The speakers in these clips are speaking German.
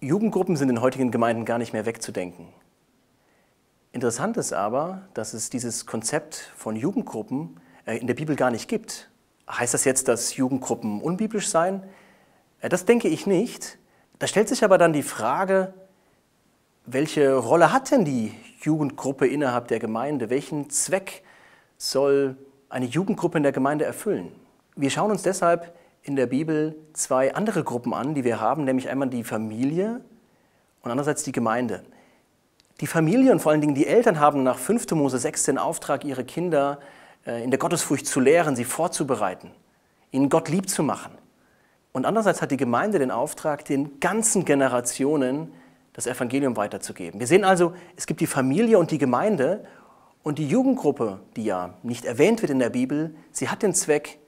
Jugendgruppen sind in heutigen Gemeinden gar nicht mehr wegzudenken. Interessant ist aber, dass es dieses Konzept von Jugendgruppen äh, in der Bibel gar nicht gibt. Heißt das jetzt, dass Jugendgruppen unbiblisch seien? Äh, das denke ich nicht. Da stellt sich aber dann die Frage, welche Rolle hat denn die Jugendgruppe innerhalb der Gemeinde? Welchen Zweck soll eine Jugendgruppe in der Gemeinde erfüllen? Wir schauen uns deshalb in der Bibel zwei andere Gruppen an, die wir haben, nämlich einmal die Familie und andererseits die Gemeinde. Die Familie und vor allen Dingen die Eltern haben nach 5. Mose 6 den Auftrag, ihre Kinder äh, in der Gottesfurcht zu lehren, sie vorzubereiten, ihnen Gott lieb zu machen. Und andererseits hat die Gemeinde den Auftrag, den ganzen Generationen das Evangelium weiterzugeben. Wir sehen also, es gibt die Familie und die Gemeinde und die Jugendgruppe, die ja nicht erwähnt wird in der Bibel, sie hat den Zweck,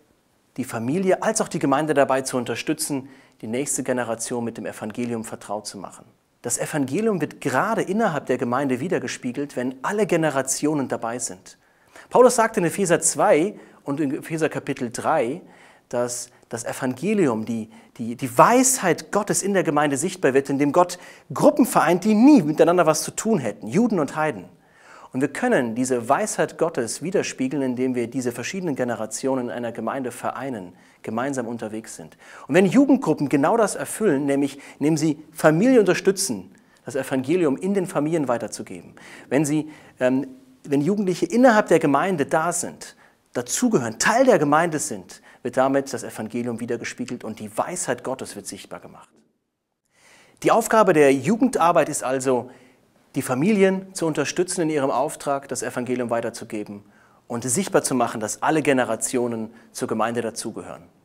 die Familie als auch die Gemeinde dabei zu unterstützen, die nächste Generation mit dem Evangelium vertraut zu machen. Das Evangelium wird gerade innerhalb der Gemeinde wiedergespiegelt, wenn alle Generationen dabei sind. Paulus sagt in Epheser 2 und in Epheser Kapitel 3, dass das Evangelium, die, die, die Weisheit Gottes in der Gemeinde sichtbar wird, indem Gott Gruppen vereint, die nie miteinander was zu tun hätten, Juden und Heiden. Und wir können diese Weisheit Gottes widerspiegeln, indem wir diese verschiedenen Generationen in einer Gemeinde vereinen, gemeinsam unterwegs sind. Und wenn Jugendgruppen genau das erfüllen, nämlich indem sie Familie unterstützen, das Evangelium in den Familien weiterzugeben, wenn, sie, ähm, wenn Jugendliche innerhalb der Gemeinde da sind, dazugehören, Teil der Gemeinde sind, wird damit das Evangelium wiedergespiegelt und die Weisheit Gottes wird sichtbar gemacht. Die Aufgabe der Jugendarbeit ist also, die Familien zu unterstützen in ihrem Auftrag, das Evangelium weiterzugeben und sichtbar zu machen, dass alle Generationen zur Gemeinde dazugehören.